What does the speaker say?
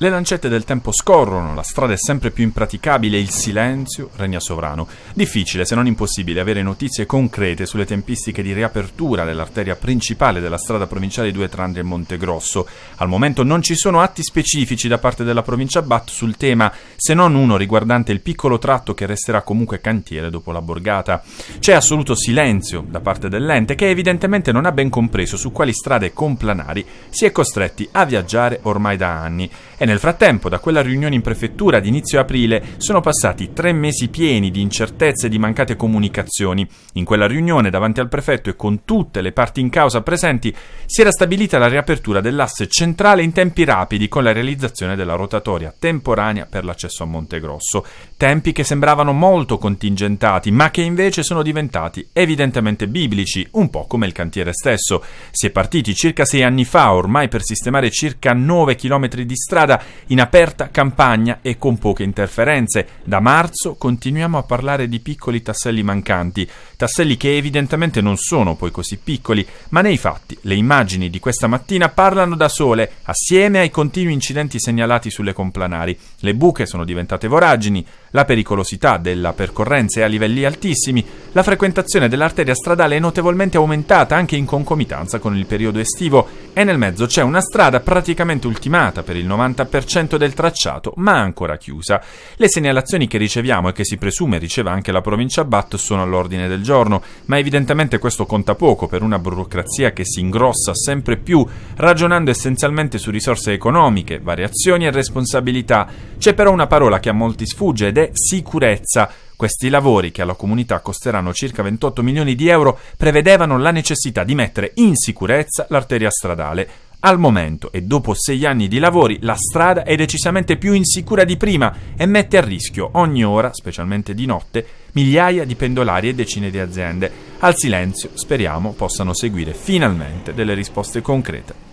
Le lancette del tempo scorrono, la strada è sempre più impraticabile, il silenzio regna sovrano. Difficile, se non impossibile, avere notizie concrete sulle tempistiche di riapertura dell'arteria principale della strada provinciale 2 Trandria e Montegrosso. Al momento non ci sono atti specifici da parte della provincia Bat sul tema, se non uno riguardante il piccolo tratto che resterà comunque cantiere dopo la borgata. C'è assoluto silenzio da parte dell'ente che evidentemente non ha ben compreso su quali strade complanari si è costretti a viaggiare ormai da anni e nel frattempo, da quella riunione in prefettura di inizio aprile, sono passati tre mesi pieni di incertezze e di mancate comunicazioni. In quella riunione, davanti al prefetto e con tutte le parti in causa presenti, si era stabilita la riapertura dell'asse centrale in tempi rapidi con la realizzazione della rotatoria temporanea per l'accesso a Montegrosso. Tempi che sembravano molto contingentati, ma che invece sono diventati evidentemente biblici, un po' come il cantiere stesso. Si è partiti circa sei anni fa ormai per sistemare circa 9 km di strada in aperta campagna e con poche interferenze. Da marzo continuiamo a parlare di piccoli tasselli mancanti, tasselli che evidentemente non sono poi così piccoli, ma nei fatti le immagini di questa mattina parlano da sole, assieme ai continui incidenti segnalati sulle complanari. Le buche sono diventate voragini, la pericolosità della percorrenza è a livelli altissimi, la frequentazione dell'arteria stradale è notevolmente aumentata anche in concomitanza con il periodo estivo e nel mezzo c'è una strada praticamente ultimata per il 90% del tracciato, ma ancora chiusa. Le segnalazioni che riceviamo e che si presume riceva anche la provincia Bat sono all'ordine del giorno, ma evidentemente questo conta poco per una burocrazia che si ingrossa sempre più, ragionando essenzialmente su risorse economiche, variazioni e responsabilità. C'è però una parola che a molti sfugge ed è sicurezza. Questi lavori, che alla comunità costeranno circa 28 milioni di euro, prevedevano la necessità di mettere in sicurezza l'arteria stradale. Al momento e dopo sei anni di lavori la strada è decisamente più insicura di prima e mette a rischio ogni ora, specialmente di notte, migliaia di pendolari e decine di aziende. Al silenzio speriamo possano seguire finalmente delle risposte concrete.